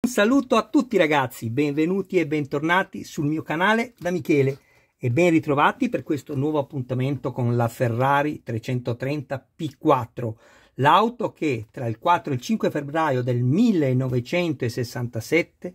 Un saluto a tutti ragazzi, benvenuti e bentornati sul mio canale da Michele e ben ritrovati per questo nuovo appuntamento con la Ferrari 330 P4, l'auto che tra il 4 e il 5 febbraio del 1967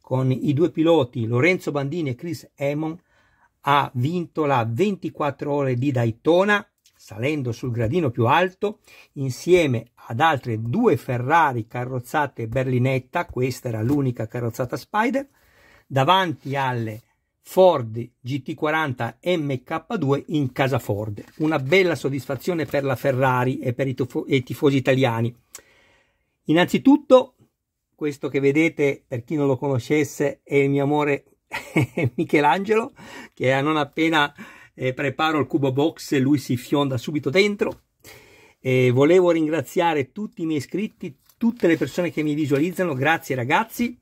con i due piloti Lorenzo Bandini e Chris Amon ha vinto la 24 ore di Daytona salendo sul gradino più alto, insieme ad altre due Ferrari carrozzate berlinetta, questa era l'unica carrozzata Spider, davanti alle Ford GT40 MK2 in casa Ford. Una bella soddisfazione per la Ferrari e per i, i tifosi italiani. Innanzitutto, questo che vedete, per chi non lo conoscesse, è il mio amore Michelangelo, che non appena eh, preparo il cubo box e lui si fionda subito dentro. Eh, volevo ringraziare tutti i miei iscritti, tutte le persone che mi visualizzano, grazie ragazzi,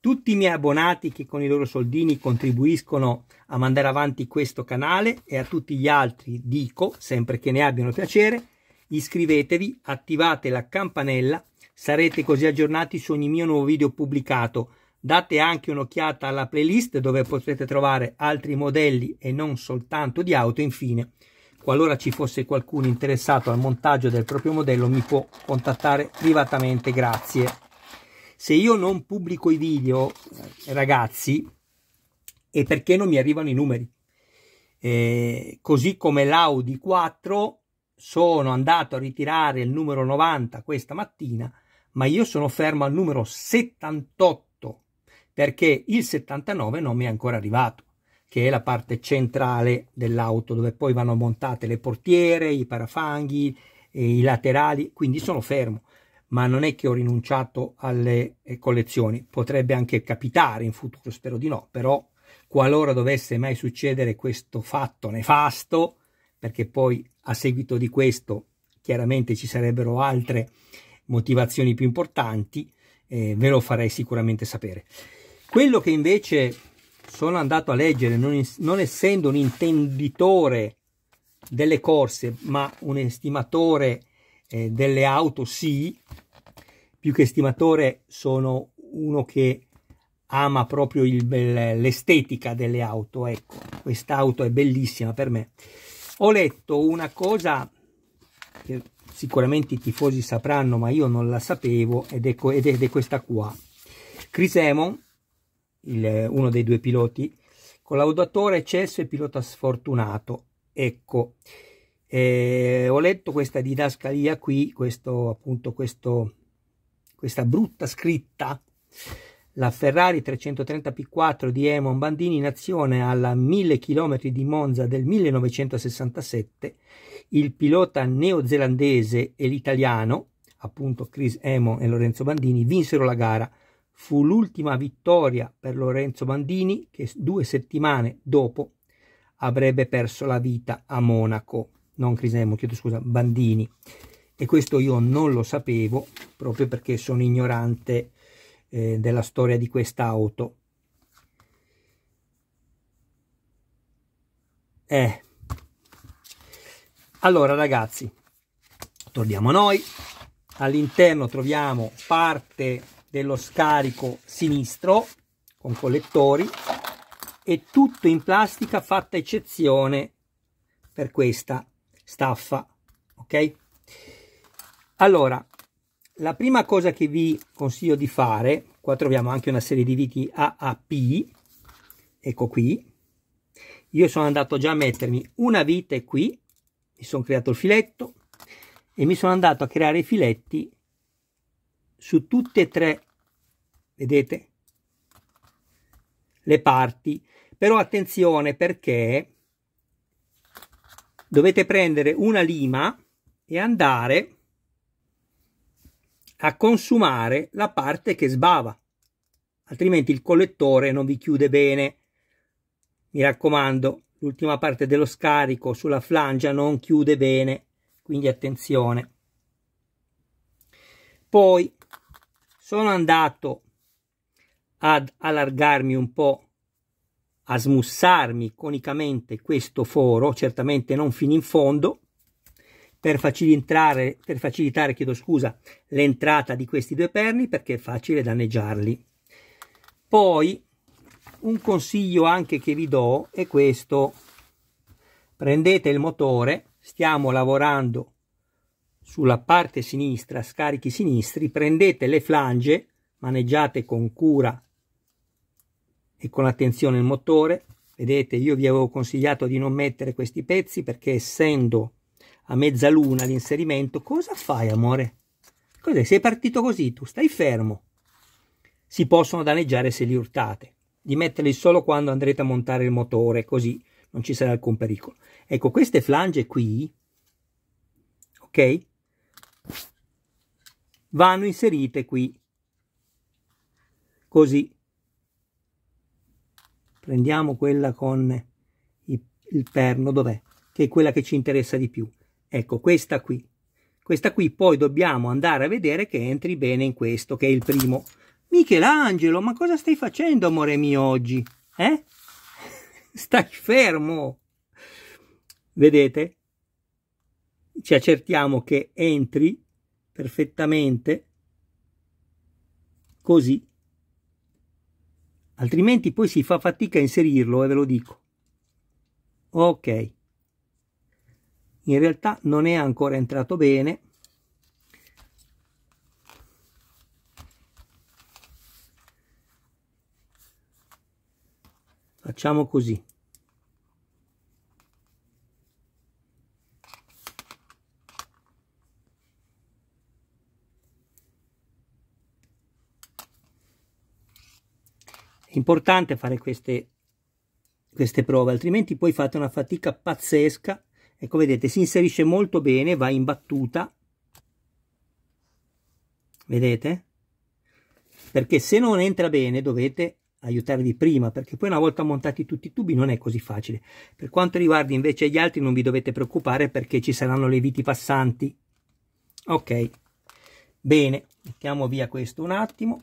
tutti i miei abbonati che con i loro soldini contribuiscono a mandare avanti questo canale e a tutti gli altri dico, sempre che ne abbiano piacere, iscrivetevi, attivate la campanella, sarete così aggiornati su ogni mio nuovo video pubblicato Date anche un'occhiata alla playlist dove potrete trovare altri modelli e non soltanto di auto. Infine, qualora ci fosse qualcuno interessato al montaggio del proprio modello, mi può contattare privatamente. Grazie. Se io non pubblico i video, eh, ragazzi, è perché non mi arrivano i numeri. Eh, così come l'Audi 4 sono andato a ritirare il numero 90 questa mattina, ma io sono fermo al numero 78 perché il 79 non mi è ancora arrivato, che è la parte centrale dell'auto dove poi vanno montate le portiere, i parafanghi, e i laterali, quindi sono fermo ma non è che ho rinunciato alle eh, collezioni, potrebbe anche capitare in futuro, spero di no, però qualora dovesse mai succedere questo fatto nefasto, perché poi a seguito di questo chiaramente ci sarebbero altre motivazioni più importanti, eh, ve lo farei sicuramente sapere. Quello che invece sono andato a leggere, non, non essendo un intenditore delle corse, ma un estimatore eh, delle auto, sì, più che estimatore sono uno che ama proprio l'estetica delle auto, ecco, quest'auto è bellissima per me. Ho letto una cosa che sicuramente i tifosi sapranno, ma io non la sapevo, ed è, ecco, ed è, ed è questa qua. Chris Amon il, uno dei due piloti, collaudatore eccesso e pilota sfortunato. Ecco, eh, ho letto questa didascalia qui, questo, appunto, questo, questa brutta scritta, la Ferrari 330 P4 di Emon Bandini in azione alla 1000 km di Monza del 1967, il pilota neozelandese e l'italiano, appunto Chris Emon e Lorenzo Bandini, vinsero la gara fu l'ultima vittoria per Lorenzo Bandini che due settimane dopo avrebbe perso la vita a Monaco, non Crisemo, chiedo scusa, Bandini. E questo io non lo sapevo proprio perché sono ignorante eh, della storia di questa auto. Eh. Allora ragazzi, torniamo a noi. All'interno troviamo parte dello scarico sinistro con collettori e tutto in plastica fatta eccezione per questa staffa ok allora la prima cosa che vi consiglio di fare qua troviamo anche una serie di viti AAP ecco qui io sono andato già a mettermi una vite qui mi sono creato il filetto e mi sono andato a creare i filetti su tutte e tre, vedete, le parti. Però attenzione perché dovete prendere una lima e andare a consumare la parte che sbava altrimenti il collettore non vi chiude bene mi raccomando l'ultima parte dello scarico sulla flangia non chiude bene quindi attenzione poi sono andato ad allargarmi un po', a smussarmi conicamente questo foro, certamente non fino in fondo, per facilitare, per facilitare chiedo scusa, l'entrata di questi due perni perché è facile danneggiarli. Poi un consiglio anche che vi do è questo. Prendete il motore, stiamo lavorando sulla parte sinistra, scarichi sinistri, prendete le flange, maneggiate con cura e con attenzione il motore. Vedete, io vi avevo consigliato di non mettere questi pezzi perché essendo a mezzaluna l'inserimento, cosa fai amore? Cos'è? Sei partito così, tu stai fermo. Si possono danneggiare se li urtate. Di metterli solo quando andrete a montare il motore, così non ci sarà alcun pericolo. Ecco, queste flange qui, ok? vanno inserite qui così prendiamo quella con il perno dov'è che è quella che ci interessa di più ecco questa qui questa qui poi dobbiamo andare a vedere che entri bene in questo che è il primo Michelangelo ma cosa stai facendo amore mio oggi eh stai fermo vedete ci accertiamo che entri perfettamente così altrimenti poi si fa fatica a inserirlo e eh, ve lo dico ok in realtà non è ancora entrato bene facciamo così importante fare queste, queste prove, altrimenti poi fate una fatica pazzesca. Ecco, vedete, si inserisce molto bene, va in battuta. Vedete? Perché se non entra bene dovete aiutarvi prima, perché poi una volta montati tutti i tubi non è così facile. Per quanto riguarda invece gli altri non vi dovete preoccupare perché ci saranno le viti passanti. Ok, bene, mettiamo via questo un attimo.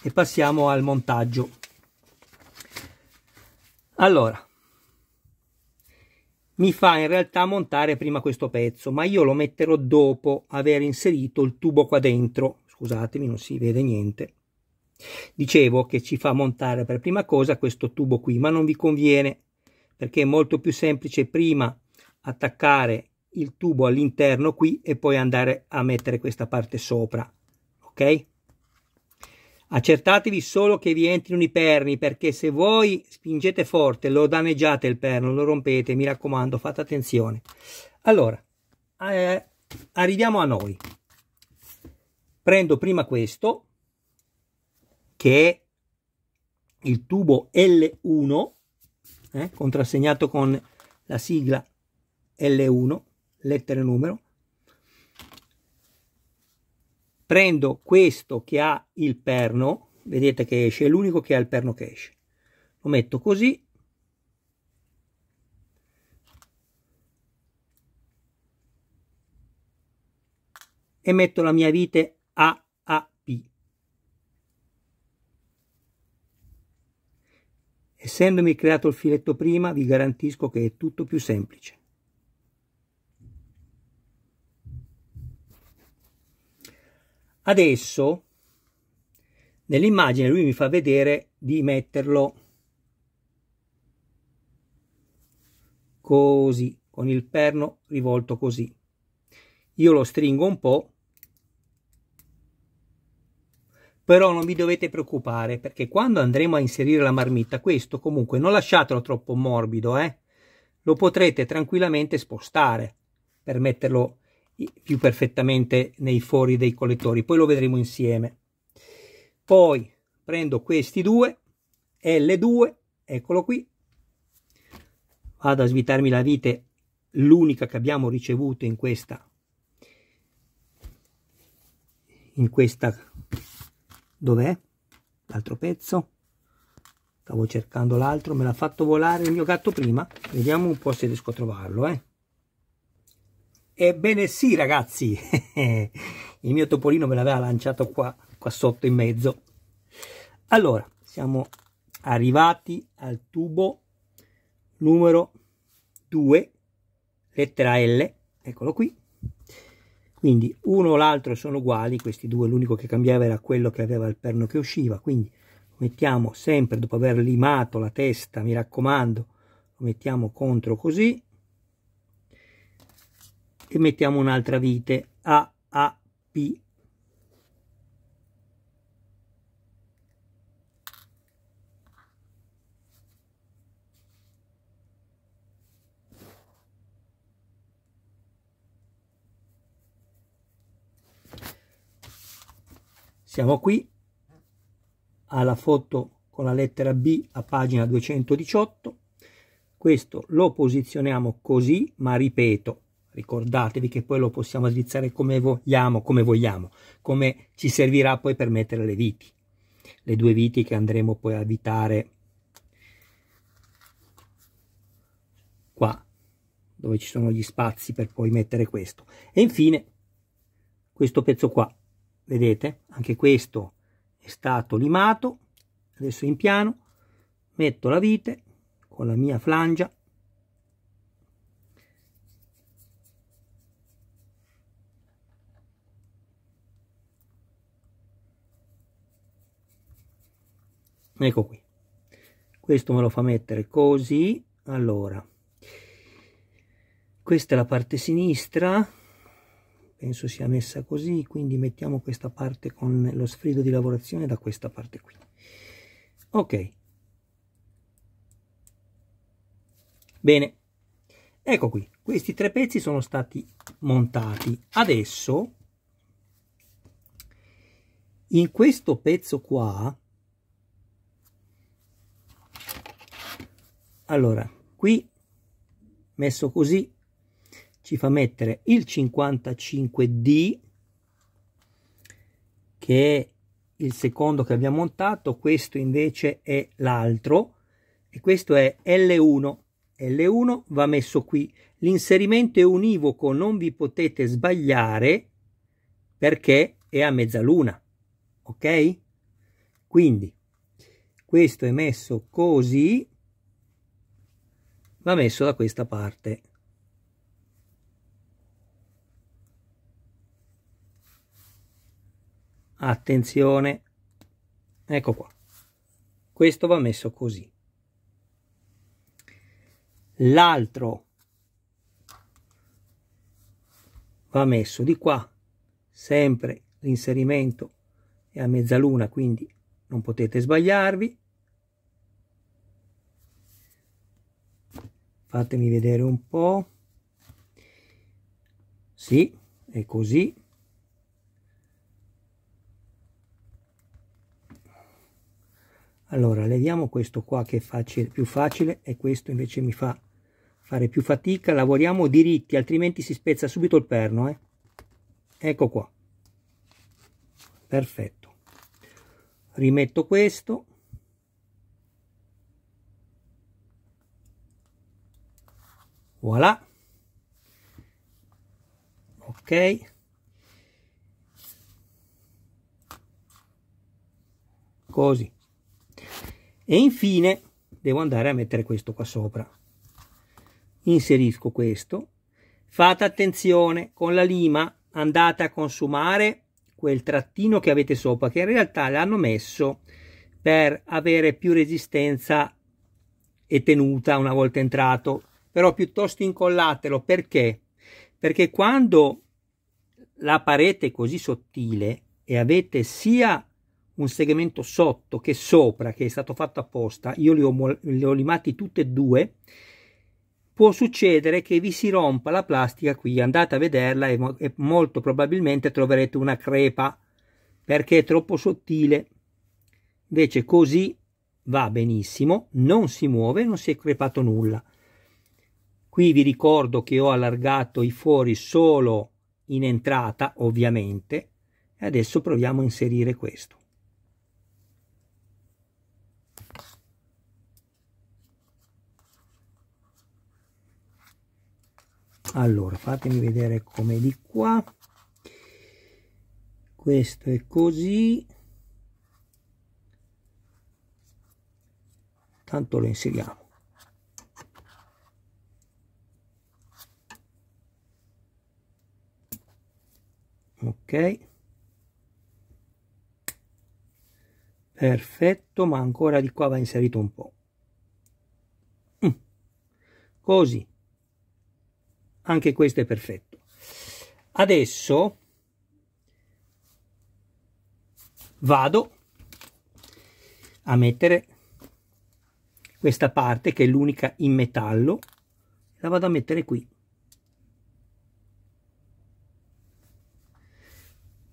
e passiamo al montaggio allora mi fa in realtà montare prima questo pezzo ma io lo metterò dopo aver inserito il tubo qua dentro scusatemi non si vede niente dicevo che ci fa montare per prima cosa questo tubo qui ma non vi conviene perché è molto più semplice prima attaccare il tubo all'interno qui e poi andare a mettere questa parte sopra ok Accertatevi solo che vi entrino i perni, perché se voi spingete forte, lo danneggiate il perno, lo rompete, mi raccomando, fate attenzione. Allora, eh, arriviamo a noi. Prendo prima questo, che è il tubo L1, eh, contrassegnato con la sigla L1, lettera numero, prendo questo che ha il perno, vedete che esce, è l'unico che ha il perno che esce. Lo metto così. E metto la mia vite AAP. Essendomi creato il filetto prima, vi garantisco che è tutto più semplice. Adesso nell'immagine lui mi fa vedere di metterlo così, con il perno rivolto così. Io lo stringo un po', però non vi dovete preoccupare perché quando andremo a inserire la marmitta, questo comunque non lasciatelo troppo morbido, eh? lo potrete tranquillamente spostare per metterlo più perfettamente nei fori dei collettori poi lo vedremo insieme poi prendo questi due L2 eccolo qui vado a svitarmi la vite l'unica che abbiamo ricevuto in questa in questa dov'è l'altro pezzo stavo cercando l'altro me l'ha fatto volare il mio gatto prima vediamo un po se riesco a trovarlo eh Ebbene sì ragazzi, il mio topolino me l'aveva lanciato qua, qua sotto in mezzo. Allora, siamo arrivati al tubo numero 2, lettera L, eccolo qui. Quindi uno o l'altro sono uguali, questi due, l'unico che cambiava era quello che aveva il perno che usciva, quindi mettiamo sempre dopo aver limato la testa, mi raccomando, lo mettiamo contro così e mettiamo un'altra vite A A P Siamo qui alla foto con la lettera B a pagina 218. Questo lo posizioniamo così, ma ripeto, ricordatevi che poi lo possiamo svizzare come vogliamo, come vogliamo, come ci servirà poi per mettere le viti, le due viti che andremo poi a vitare qua, dove ci sono gli spazi per poi mettere questo. E infine questo pezzo qua, vedete? Anche questo è stato limato, adesso in piano, metto la vite con la mia flangia ecco qui questo me lo fa mettere così allora questa è la parte sinistra penso sia messa così quindi mettiamo questa parte con lo sfrido di lavorazione da questa parte qui ok bene ecco qui questi tre pezzi sono stati montati adesso in questo pezzo qua allora qui messo così ci fa mettere il 55D che è il secondo che abbiamo montato questo invece è l'altro e questo è L1 L1 va messo qui l'inserimento è univoco non vi potete sbagliare perché è a mezzaluna ok quindi questo è messo così va messo da questa parte. Attenzione, ecco qua, questo va messo così. L'altro va messo di qua, sempre l'inserimento è a mezzaluna, quindi non potete sbagliarvi fatemi vedere un po' sì è così allora leviamo questo qua che è facile, più facile e questo invece mi fa fare più fatica lavoriamo diritti altrimenti si spezza subito il perno eh. ecco qua perfetto rimetto questo voilà ok così e infine devo andare a mettere questo qua sopra inserisco questo fate attenzione con la lima andate a consumare quel trattino che avete sopra che in realtà l'hanno messo per avere più resistenza e tenuta una volta entrato però piuttosto incollatelo perché? Perché quando la parete è così sottile e avete sia un segmento sotto che sopra che è stato fatto apposta, io li ho, li ho limati tutti e due, può succedere che vi si rompa la plastica qui, andate a vederla e, mo e molto probabilmente troverete una crepa perché è troppo sottile. Invece così va benissimo, non si muove, non si è crepato nulla. Qui vi ricordo che ho allargato i fori solo in entrata, ovviamente, e adesso proviamo a inserire questo. Allora, fatemi vedere come di qua. Questo è così. Tanto lo inseriamo. ok perfetto ma ancora di qua va inserito un po mm. così anche questo è perfetto adesso vado a mettere questa parte che è l'unica in metallo la vado a mettere qui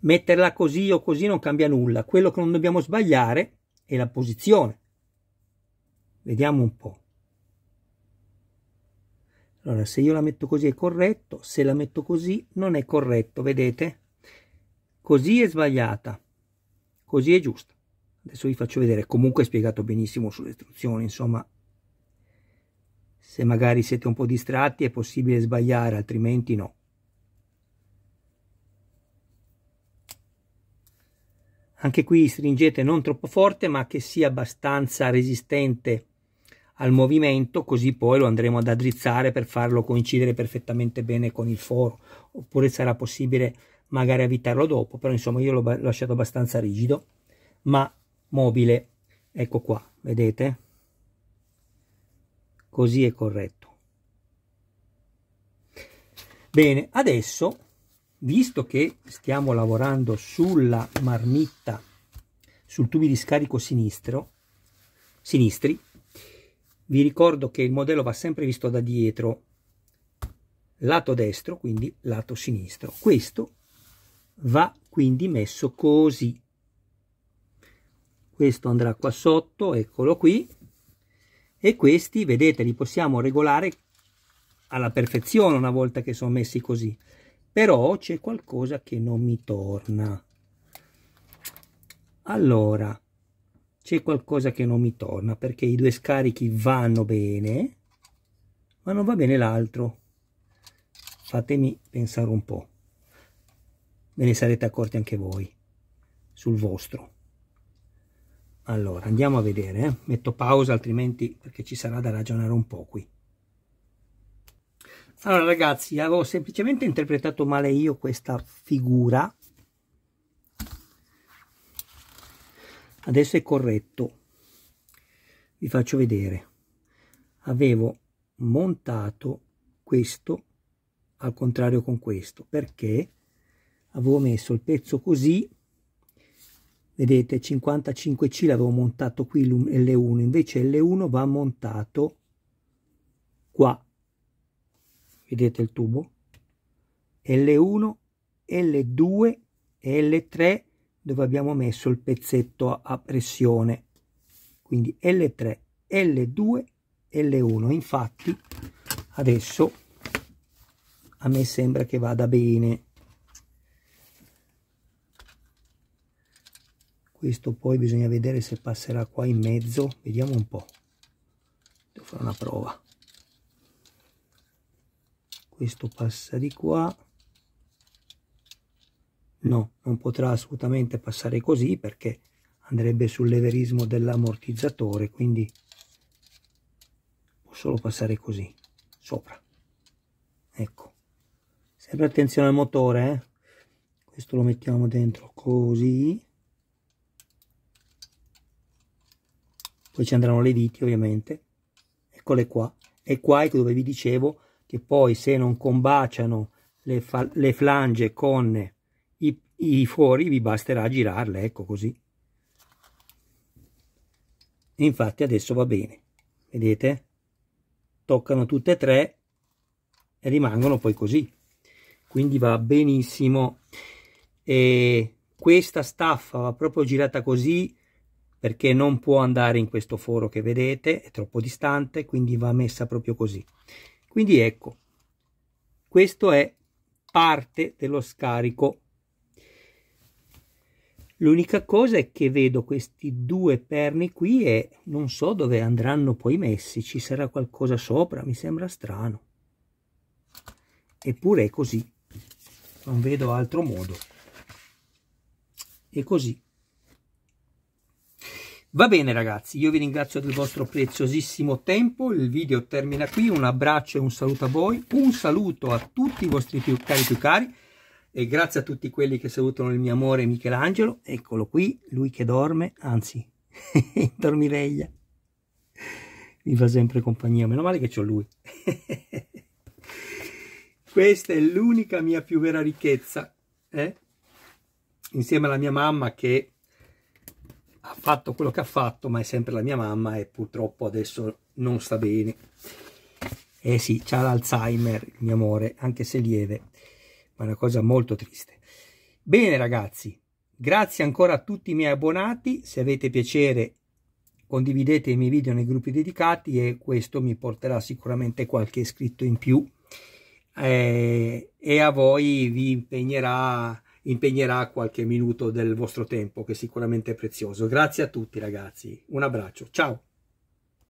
metterla così o così non cambia nulla. Quello che non dobbiamo sbagliare è la posizione. Vediamo un po'. Allora, se io la metto così è corretto, se la metto così non è corretto, vedete? Così è sbagliata, così è giusta. Adesso vi faccio vedere, comunque è spiegato benissimo sulle istruzioni, insomma, se magari siete un po' distratti è possibile sbagliare, altrimenti no. Anche qui stringete non troppo forte ma che sia abbastanza resistente al movimento così poi lo andremo ad addrizzare per farlo coincidere perfettamente bene con il foro oppure sarà possibile magari avvitarlo dopo però insomma io l'ho lasciato abbastanza rigido ma mobile ecco qua vedete così è corretto bene adesso visto che stiamo lavorando sulla marmitta, sul tubi di scarico sinistro, sinistri, vi ricordo che il modello va sempre visto da dietro, lato destro, quindi lato sinistro. Questo va quindi messo così. Questo andrà qua sotto, eccolo qui, e questi, vedete, li possiamo regolare alla perfezione una volta che sono messi così però c'è qualcosa che non mi torna allora c'è qualcosa che non mi torna perché i due scarichi vanno bene ma non va bene l'altro fatemi pensare un po' ve ne sarete accorti anche voi sul vostro allora andiamo a vedere eh? metto pausa altrimenti perché ci sarà da ragionare un po' qui allora ragazzi, avevo semplicemente interpretato male io questa figura. Adesso è corretto. Vi faccio vedere. Avevo montato questo al contrario con questo perché avevo messo il pezzo così vedete 55c l'avevo montato qui L1 invece L1 va montato qua vedete il tubo, L1, L2 L3 dove abbiamo messo il pezzetto a pressione. Quindi L3, L2, L1. Infatti adesso a me sembra che vada bene. Questo poi bisogna vedere se passerà qua in mezzo. Vediamo un po'. Devo fare una prova questo passa di qua no non potrà assolutamente passare così perché andrebbe sul leverismo dell'ammortizzatore quindi può solo passare così sopra ecco sempre attenzione al motore eh? questo lo mettiamo dentro così poi ci andranno le viti ovviamente eccole qua e qua è dove vi dicevo che poi se non combaciano le, le flange con i, i fori vi basterà girarle, ecco così. E infatti adesso va bene, vedete? Toccano tutte e tre e rimangono poi così. Quindi va benissimo. E questa staffa va proprio girata così perché non può andare in questo foro che vedete, è troppo distante, quindi va messa proprio così. Quindi ecco, questo è parte dello scarico. L'unica cosa è che vedo questi due perni qui e non so dove andranno poi messi, ci sarà qualcosa sopra, mi sembra strano. Eppure è così, non vedo altro modo. E così. Va bene ragazzi, io vi ringrazio del vostro preziosissimo tempo, il video termina qui, un abbraccio e un saluto a voi, un saluto a tutti i vostri più cari più cari e grazie a tutti quelli che salutano il mio amore Michelangelo, eccolo qui, lui che dorme, anzi, dormiveglia, mi fa sempre compagnia, meno male che c'ho lui. Questa è l'unica mia più vera ricchezza, eh? insieme alla mia mamma che ha fatto quello che ha fatto, ma è sempre la mia mamma e purtroppo adesso non sta bene. Eh sì, c'ha l'Alzheimer, il mio amore, anche se lieve, ma è una cosa molto triste. Bene ragazzi, grazie ancora a tutti i miei abbonati, se avete piacere condividete i miei video nei gruppi dedicati e questo mi porterà sicuramente qualche iscritto in più eh, e a voi vi impegnerà impegnerà qualche minuto del vostro tempo che è sicuramente è prezioso. Grazie a tutti ragazzi, un abbraccio, ciao!